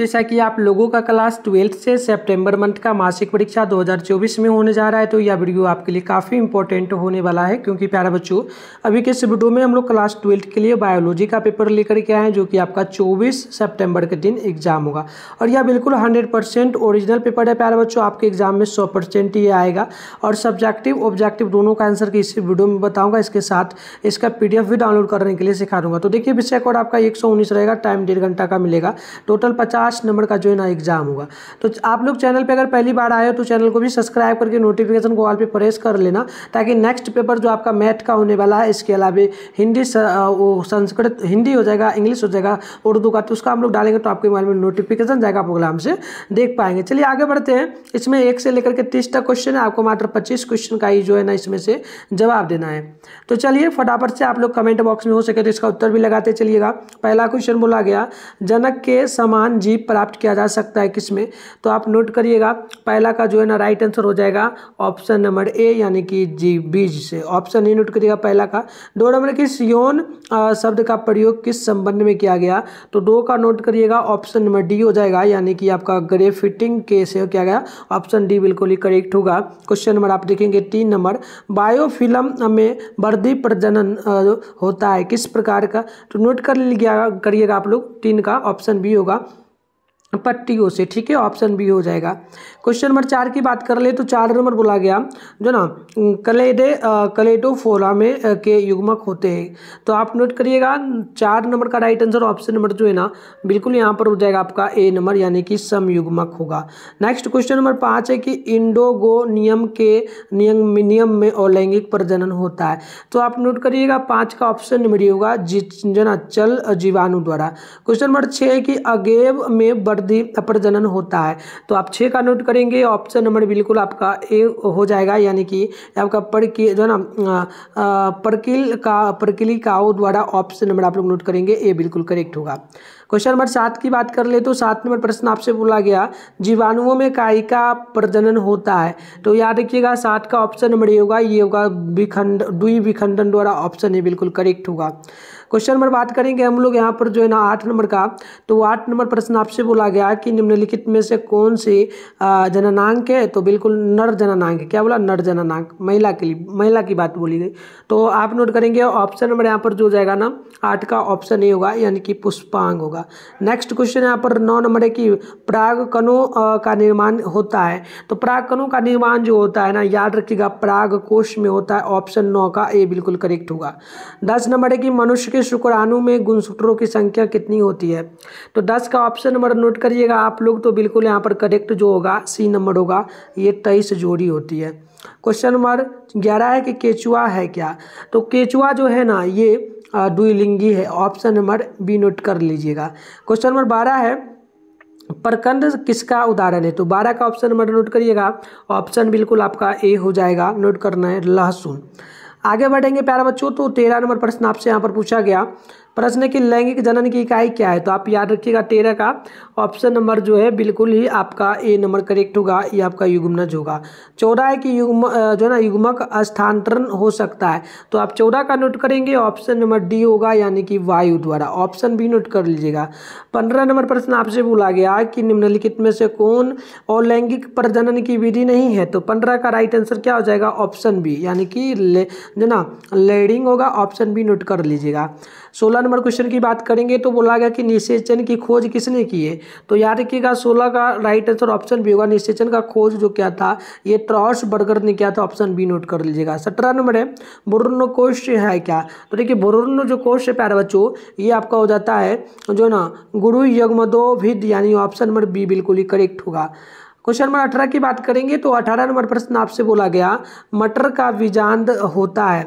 जैसा कि आप लोगों का क्लास ट्वेल्थ से सितंबर मंथ का मासिक परीक्षा 2024 में होने जा रहा है तो यह वीडियो आपके लिए काफ़ी इंपॉर्टेंट होने वाला है क्योंकि प्यारा बच्चों अभी के इस वीडियो में हम लोग क्लास ट्वेल्थ के लिए बायोलॉजी का पेपर लेकर के आए हैं जो कि आपका 24 सितंबर के दिन एग्जाम होगा और यह बिल्कुल हंड्रेड ओरिजिनल पेपर है प्यारा बच्चों आपके एग्जाम में सौ ये आएगा और सब्जेक्टिव ऑब्जेक्टिव दोनों का आंसर की इसी वीडियो में बताऊँगा इसके साथ इसका पी भी डाउनलोड करने के लिए सिखा दूंगा तो देखिए विषय कोड आपका एक रहेगा टाइम डेढ़ घंटा का मिलेगा टोटल पचास लास्ट नंबर का जो है ना एग्जाम होगा तो आप लोग चैनल पे अगर पहली बार आए हो तो चैनल को भी सब्सक्राइब करके नोटिफिकेशन को ऑल पे प्रेस कर लेना ताकि नेक्स्ट पेपर जो आपका मैथ का होने वाला है इसके अलावा हिंदी वो संस्कृत हिंदी हो जाएगा इंग्लिश हो जाएगा उर्दू का तो उसका हम लोग डालेंगे तो आपके मोबाइल में नोटिफिकेशन जाएगा प्रोग्राम से देख पाएंगे चलिए आगे बढ़ते हैं इसमें एक से लेकर के तीस तक क्वेश्चन है आपको मात्र पच्चीस क्वेश्चन का ही जो है ना इसमें से जवाब देना है तो चलिए फटाफट से आप लोग कमेंट बॉक्स में हो सके तो इसका उत्तर भी लगाते चलिएगा पहला क्वेश्चन बोला गया जनक के समान जीव भी प्राप्त किया जा सकता है किसमें तो आप नोट करिएगा पहला का जो है ना राइट आंसर हो जाएगा ऑप्शन नंबर ए यानी कि जी बीज से ऑप्शन ए नोट करिएगा पहला का दो नंबर किस यौन शब्द का प्रयोग किस संबंध में किया गया तो दो का नोट करिएगा ऑप्शन नंबर डी हो जाएगा यानी कि आपका ग्रे फिटिंग के से क्या गया ऑप्शन डी बिल्कुल ही करेक्ट होगा क्वेश्चन नंबर आप देखेंगे तीन नंबर बायोफिल्म में वर्दी प्रजनन होता है किस प्रकार का तो नोट कर लिया करिएगा आप लोग तीन का ऑप्शन बी होगा पत्तियों से ठीक है ऑप्शन बी हो जाएगा क्वेश्चन नंबर चार की बात कर ले तो चार नंबर बोला गया जो ना कलेडे कलेडोफोरा में के युग्मक होते हैं तो आप नोट करिएगा चार नंबर का राइट आंसर ऑप्शन नंबर जो है ना बिल्कुल यहाँ पर हो जाएगा आपका ए नंबर यानी कि समयुग्मक होगा नेक्स्ट क्वेश्चन नंबर पाँच है कि इंडोगो नियम के नियम नियम में अलैंगिक प्रजनन होता है तो आप नोट करिएगा पाँच का ऑप्शन नंबर ये होगा जो ना चल जीवाणु द्वारा क्वेश्चन नंबर छः है कि अगेव में वर्दी प्रजनन होता है तो आप छः का नोट करिए करेंगे ऑप्शन नंबर बिल्कुल आपका ए हो जाएगा यानी कि आपका पर के जो है ना परकिल का काओ द्वारा ऑप्शन नंबर आप लोग नोट करेंगे ए बिल्कुल करेक्ट होगा क्वेश्चन नंबर सात की बात कर ले तो सात नंबर प्रश्न आपसे बोला गया जीवाणुओं में काई का प्रजनन होता है तो याद रखिएगा सात का ऑप्शन नंबर ये होगा ये होगा विखंड विखंडन द्वारा ऑप्शन ए बिल्कुल करेक्ट होगा क्वेश्चन नंबर बात करेंगे हम लोग यहाँ पर जो है ना आठ नंबर का तो आठ नंबर प्रश्न आपसे बोला गया कि निम्नलिखित में से कौन सी जननांक है तो बिल्कुल नर जननांक है क्या बोला नर जननांक महिला के लिए महिला की बात बोली गई तो आप नोट करेंगे ऑप्शन नंबर यहाँ पर जो जाएगा ना आठ का ऑप्शन ए होगा यानी कि पुष्पांग होगा नेक्स्ट क्वेश्चन यहाँ पर नौ नंबर है कि प्राग कणों का निर्माण होता है तो प्राग कणों का निर्माण जो होता है ना याद रखिएगा प्राग कोष में होता है ऑप्शन नौ का ए बिल्कुल करेक्ट होगा दस नंबर है कि मनुष्य के के शुक्राणु में गुणसूत्रों की संख्या कितनी होती है तो दस का ऑप्शन नंबर नोट करिएगा आप लोग तो बिल्कुल यहाँ पर करेक्ट जो होगा सी नंबर होगा ये तेईस जोड़ी होती है क्वेश्चन नंबर ग्यारह है कि केचुआ है क्या तो केचुआ जो है ना ये द्विलिंगी है ऑप्शन नंबर बी नोट कर लीजिएगा क्वेश्चन नंबर बारह है प्रकंड किसका उदाहरण है तो बारह का ऑप्शन नंबर नोट करिएगा ऑप्शन बिल्कुल आपका ए हो जाएगा नोट करना है लहसुन आगे बढ़ेंगे प्यारा बच्चों तो तेरह नंबर प्रश्न आपसे यहाँ पर पूछा गया प्रश्न की लैंगिक जनन की इकाई क्या है तो आप याद रखिएगा तेरह का ऑप्शन नंबर जो है बिल्कुल ही आपका ए नंबर करेक्ट होगा ये आपका युग्मनज होगा चौदह है कि युग्म जो है ना युग्मक स्थानांतरण हो सकता है तो आप चौदह का नोट करेंगे ऑप्शन नंबर डी होगा यानी कि वायु द्वारा ऑप्शन बी नोट कर लीजिएगा पंद्रह नंबर प्रश्न आपसे बोला गया कि निम्नलिखित में से कौन और लैंगिक प्रजनन की विधि नहीं है तो पंद्रह का राइट आंसर क्या हो जाएगा ऑप्शन बी यानी कि ले जो ना लेडिंग होगा ऑप्शन बी नोट कर लीजिएगा सोलह नंबर क्वेश्चन की बात करेंगे तो बोला गया कि निषेचन की खोज किसने की है तो याद रखिएगा सोलह का राइट आंसर ऑप्शन बी होगा निषेचन का खोज जो क्या था ये ट्रॉस बर्गर ने किया था ऑप्शन बी नोट कर लीजिएगा सत्रह नंबर है बोरोनो कोश है क्या तो देखिए बोरोनो जो कोश है प्यारे बच्चों ये आपका हो जाता है जो ना गुरु यज्ञ यानी ऑप्शन नंबर बी बिल्कुल ही करेक्ट होगा क्वेश्चन नंबर अठारह की बात करेंगे तो अठारह नंबर प्रश्न आपसे बोला गया मटर का बीजांड होता है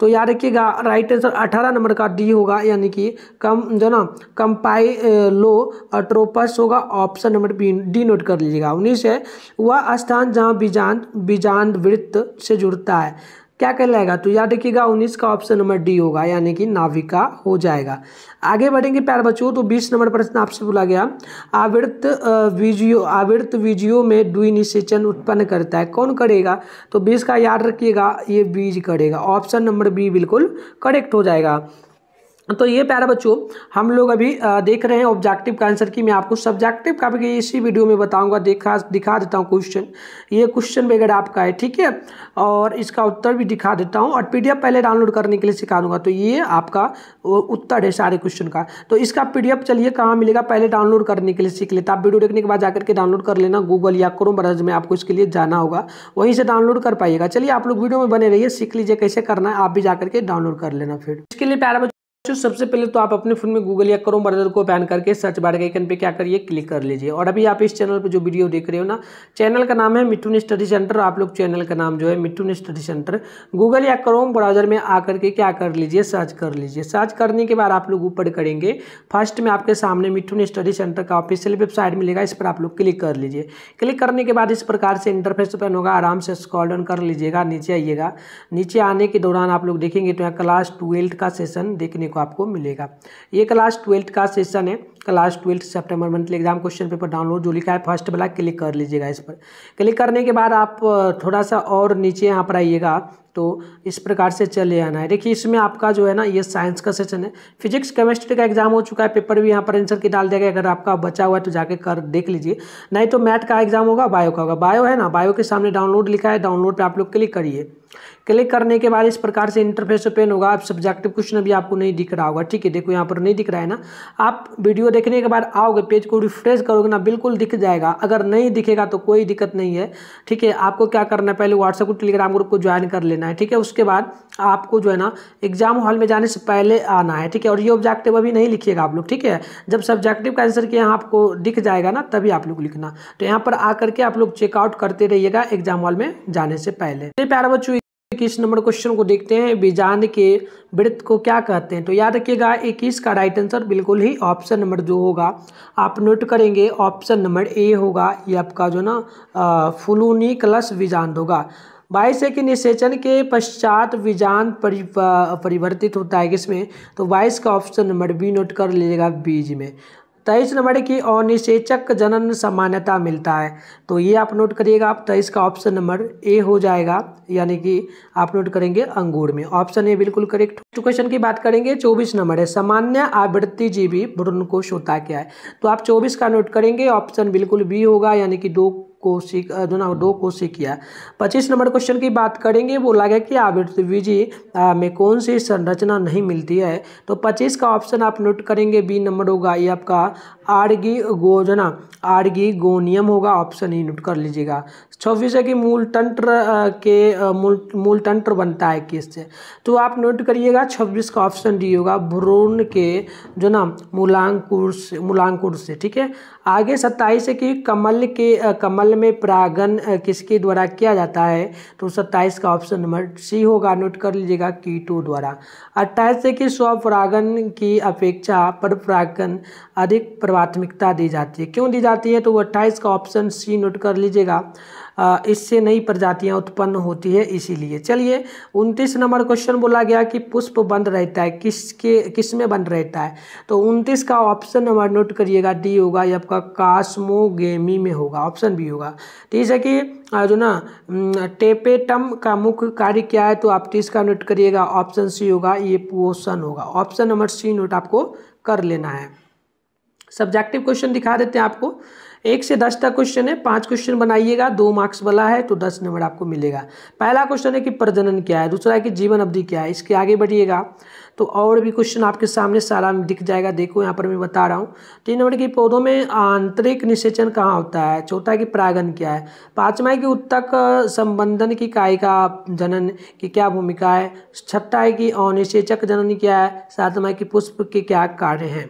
तो याद रखिएगा राइट आंसर अठारह नंबर का डी होगा यानी कि कम जो ना कंपाई लो अट्रोपस होगा option number B D note कर लीजिएगा उन्नीस है वह स्थान जहाँ बीजांत बीजांत वृत्त से जुड़ता है क्या कहलाएगा तो याद रखिएगा उन्नीस का ऑप्शन नंबर डी होगा यानी कि नाविका हो जाएगा आगे बढ़ेंगे प्यार बच्चों तो बीस नंबर प्रश्न आपसे बोला गया आवृत वीजियो आवृत वीजियो में डुइनिसेचन उत्पन्न करता है कौन करेगा तो बीस का याद रखिएगा ये बीज करेगा ऑप्शन नंबर बी बिल्कुल करेक्ट हो जाएगा तो ये प्यारा बच्चों हम लोग अभी देख रहे हैं ऑब्जेक्टिव का आंसर की मैं आपको सब्जेक्टिव का भी इसी वीडियो में बताऊंगा दिखा दिखा देता हूँ क्वेश्चन ये क्वेश्चन वगैरह आपका है ठीक है और इसका उत्तर भी दिखा देता हूँ और पीडीएफ पहले डाउनलोड करने के लिए सिखा दूंगा तो ये आपका उत्तर है सारे क्वेश्चन का तो इसका पीडीएफ चलिए कहाँ मिलेगा पहले डाउनलोड करने के लिए सीख लेता आप वीडियो देखने के बाद जाकर के डाउनलोड कर लेना गूगल या क्रोम ब्राउज में आपको इसके लिए जाना होगा वहीं से डाउनलोड कर पाइएगा चलिए आप लोग वीडियो में बने रहिए सीख लीजिए कैसे करना है आप भी जाकर के डाउनलोड कर लेना फिर इसके लिए प्यारा तो सबसे पहले तो आप अपने फोन में गूगल या क्रोम ब्राउज़र को पैन करके सर्च बार के आइकन पे क्या करिए क्लिक कर लीजिए और अभी आप इस चैनल पे जो वीडियो देख रहे हो ना चैनल का नाम है मिट्टू स्टडी सेंटर आप लोग चैनल का नाम जो है मिट्टू स्टडी सेंटर गूगल या क्रोम ब्राउज़र में आकर के क्या कर लीजिए सर्च कर लीजिए सर्च करने के बाद आप लोग ऊपर करेंगे फर्स्ट में आपके सामने मिट्टू स्टडी सेंटर का ऑफिशियल वेबसाइट मिलेगा इस पर आप लोग क्लिक कर लीजिए क्लिक करने के बाद इस प्रकार से इंटरफेस ओपन होगा आराम से स्कॉल डाउन कर लीजिएगा नीचे आइएगा नीचे आने के दौरान आप लोग देखेंगे तो यहाँ क्लास ट्वेल्थ का सेशन देखने को आपको मिलेगा ये क्लास ट्वेल्थ का सेशन है class twelfth September monthly exam question paper download जो लिखा है फर्स्ट वाला क्लिक कर लीजिएगा इस पर क्लिक करने के बाद आप थोड़ा सा और नीचे यहाँ पर आइएगा तो इस प्रकार से चले आना है देखिए इसमें आपका जो है ना ये साइंस का सेशन है फिजिक्स केमिस्ट्री का एग्जाम हो चुका है पेपर भी यहाँ पर आंसर की डाल दिया गया अगर आपका बचा हुआ है तो जाके कर देख लीजिए नहीं तो मैथ का एग्जाम होगा बायो का होगा बायो है ना बायो के सामने डाउनलोड लिखा है डाउनलोड पर आप लोग क्लिक करिए क्लिक करने के बाद इस प्रकार से इंटरफेस ओपन होगा आप सब्जेक्टिव क्वेश्चन भी आपको नहीं दिख रहा होगा ठीक है देखो यहाँ पर नहीं दिख रहा है ना आप वीडियो देखने के बाद आओगे पेज को रिफ्रेश करोगे ना बिल्कुल दिख जाएगा अगर नहीं दिखेगा तो कोई दिक्कत नहीं है ठीक है आपको क्या करना है पहले व्हाट्सएप को टेलीग्राम ग्रुप को ज्वाइन कर लेना है ठीक है उसके बाद आपको जो है ना एग्जाम हॉल में जाने से पहले आना है ठीक है और ये ऑब्जेक्टिव अभी नहीं लिखिएगा आप लोग ठीक है जब सब्जेक्टिव का आंसर किया आपको दिख जाएगा ना तभी आप लोग लिखना तो यहाँ पर आकर के आप लोग चेकआउट करते रहिएगा एग्जाम हॉल में जाने से पहले प्यारा बच्चों इक्कीस नंबर क्वेश्चन को देखते हैं बीजान के वृत्त को क्या कहते हैं तो याद रखिएगा इक्कीस का राइट आंसर बिल्कुल ही ऑप्शन नंबर जो होगा आप नोट करेंगे ऑप्शन नंबर ए होगा ये आपका जो ना फुलूनी क्लस बीजान होगा बाईस कि निषेचन के पश्चात बीजांड परिवर्तित होता है किसमें तो बाईस का ऑप्शन नंबर बी नोट कर लीजिएगा बीज में तेईस नंबर की अनिषेचक जनन सामान्यता मिलता है तो ये आप नोट करिएगा आप तेईस का ऑप्शन नंबर ए हो जाएगा यानी कि आप नोट करेंगे अंगूर में ऑप्शन ए बिल्कुल करेक्ट क्वेश्चन की बात करेंगे चौबीस नंबर है सामान्य आवृत्ति जीवी भ्रूणकोश होता क्या है तो आप चौबीस का नोट करेंगे ऑप्शन बिल्कुल बी होगा यानी कि दो कोशिक जो ना दो कोशिकिया पच्चीस नंबर क्वेश्चन की बात करेंगे बोला गया कि आवृत्तिबीजी में कौन सी संरचना नहीं मिलती है तो पच्चीस का ऑप्शन आप नोट करेंगे बी नंबर होगा ये आपका आर्गी गोजना आर्गी गोनियम होगा ऑप्शन ही नोट कर लीजिएगा छब्बीस है कि मूल तंत्र के मूल मूल तंत्र बनता है किस से तो आप नोट करिएगा छब्बीस का ऑप्शन डी होगा भ्रूण के जो ना मूलांकुर से मूलांकुर से ठीक है आगे सत्ताईस है कि कमल के कमल में परागन किसके द्वारा किया जाता है तो सत्ताईस का ऑप्शन नंबर सी होगा नोट कर लीजिएगा की टू द्वारा अट्ठाईस है कि स्वपरागन की अपेक्षा पर परागन अधिक प्राथमिकता दी जाती है क्यों दी जाती है तो अट्ठाईस का ऑप्शन सी नोट कर लीजिएगा इससे नई प्रजातियां उत्पन्न होती है इसीलिए चलिए उनतीस नंबर क्वेश्चन बोला गया कि पुष्प बंद रहता है किसके किस में बंद रहता है तो उनतीस का ऑप्शन नंबर नोट करिएगा डी होगा या आपका कास्मोगेमी में होगा ऑप्शन बी होगा ठीक है कि जो ना टेपेटम का मुख्य कार्य क्या है तो आप तीस का नोट करिएगा ऑप्शन सी होगा ये पोषण होगा ऑप्शन नंबर सी नोट आपको कर लेना है सब्जेक्टिव क्वेश्चन दिखा देते हैं आपको एक से दस तक क्वेश्चन है पांच क्वेश्चन बनाइएगा दो मार्क्स वाला है तो दस नंबर आपको मिलेगा पहला क्वेश्चन है कि प्रजनन क्या है दूसरा है कि जीवन अवधि क्या है इसके आगे बढ़िएगा तो और भी क्वेश्चन आपके सामने सारा दिख जाएगा देखो यहाँ पर मैं बता रहा हूँ तीन नंबर की पौधों में आंतरिक निषेचन कहाँ होता है चौथा की प्रागन क्या है पाँचवा की उत्तक संबंधन की काय का जनन की क्या भूमिका है छठा है कि अनिषेचक जनन क्या है सातवा की पुष्प के क्या कार्य हैं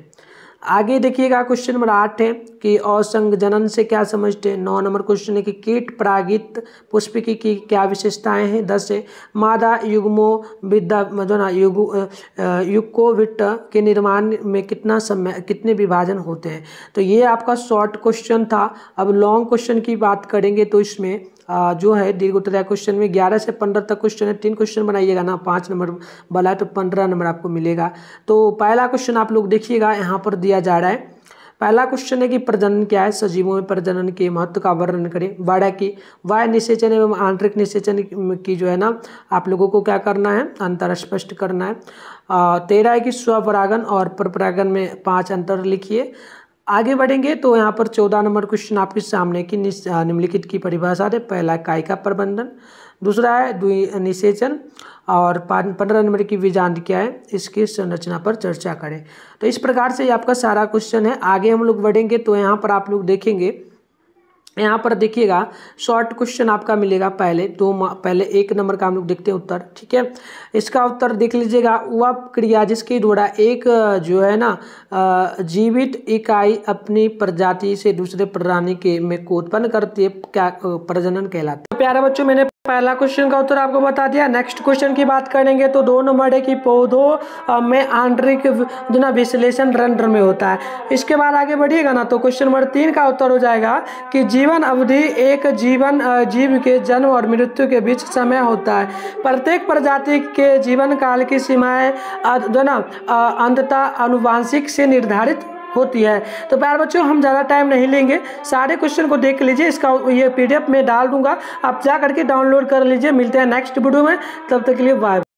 आगे देखिएगा क्वेश्चन नंबर आठ है कि असंग जनन से क्या समझते हैं नौ नंबर क्वेश्चन है कि कीट परागित पुष्पिकी की क्या विशेषताएं हैं दस है मादा युग्मो विद्या जो ना युग युकोविट के निर्माण में कितना समय कितने विभाजन होते हैं तो ये आपका शॉर्ट क्वेश्चन था अब लॉन्ग क्वेश्चन की बात करेंगे तो इसमें जो है उत्तर क्वेश्चन में ग्यारह से पंद्रह तक क्वेश्चन है तीन क्वेश्चन बनाइएगा ना पाँच नंबर वाला है तो पंद्रह नंबर आपको मिलेगा तो पहला क्वेश्चन आप लोग देखिएगा यहाँ पर दिया जा रहा है पहला क्वेश्चन है कि प्रजनन क्या है सजीवों में प्रजनन के महत्व का वर्णन करें बाड़ा की वाय निषेचन एवं आंतरिक निषेचन की जो है ना आप लोगों को क्या करना है अंतर स्पष्ट करना है तेरह है कि स्वपरागन और परपरागन में पांच अंतर लिखिए आगे बढ़ेंगे तो यहाँ पर चौदह नंबर क्वेश्चन आपके सामने की निम्नलिखित की परिभाषा है पहला काय का प्रबंधन दूसरा है दुई निषेचन और पंद्रह नंबर की विजांत क्या है इसकी संरचना पर चर्चा करें तो इस प्रकार से आपका सारा क्वेश्चन है आगे हम लोग बढ़ेंगे तो यहाँ पर आप लोग देखेंगे यहाँ पर देखिएगा शॉर्ट क्वेश्चन आपका मिलेगा पहले दो पहले एक नंबर का हम लोग देखते हैं उत्तर ठीक है इसका उत्तर देख लीजिएगा वह क्रिया जिसके द्वारा एक जो है ना जीवित इकाई अपनी प्रजाति से दूसरे प्राणी के में को उत्पन्न करती है क्या प्रजनन कहलाता है तो प्यारे बच्चों मैंने पहला क्वेश्चन का उत्तर आपको बता दिया नेक्स्ट क्वेश्चन की बात करेंगे तो दो नंबर की पौधों में आंतरिक जो ना विश्लेषण रंध्र में होता है इसके बाद आगे बढ़िएगा ना तो क्वेश्चन नंबर तीन का उत्तर हो जाएगा कि जीवन अवधि एक जीवन जीव के जन्म और मृत्यु के बीच समय होता है प्रत्येक प्रजाति के जीवन काल की सीमाएँ जो ना अंततः अनुवांशिक से निर्धारित होती है तो प्यार बच्चों हम ज़्यादा टाइम नहीं लेंगे सारे क्वेश्चन को देख लीजिए इसका ये पी में डाल दूंगा आप जा करके डाउनलोड कर लीजिए मिलते हैं नेक्स्ट वीडियो में तब तक के लिए बाय